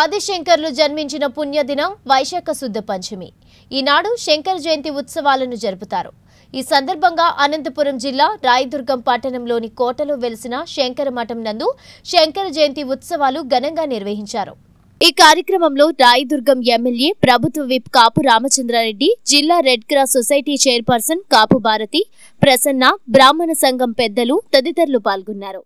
ఆదిశంకర్లు జన్మించిన పుణ్యదినం వైశాఖ శుద్ధ పంచమి ఈనాడు శంకర్ జయంతి ఉత్సవాలను జరుపుతారు ఈ సందర్భంగా అనంతపురం జిల్లా రాయదుర్గం పట్టణంలోని కోటలో వెలిసిన శంకర మఠం నందు శంకర జయంతి ఉత్సవాలు ఘనంగా నిర్వహించారు ఈ కార్యక్రమంలో రాయదుర్గం ఎమ్మెల్యే ప్రభుత్వ విప్ కాపు రామచంద్రారెడ్డి జిల్లా red cross society chairperson Kapu Bharathi Prasanna బ్రాహ్మణ సంఘం పెద్దలు తదితరులు పాల్గొన్నారు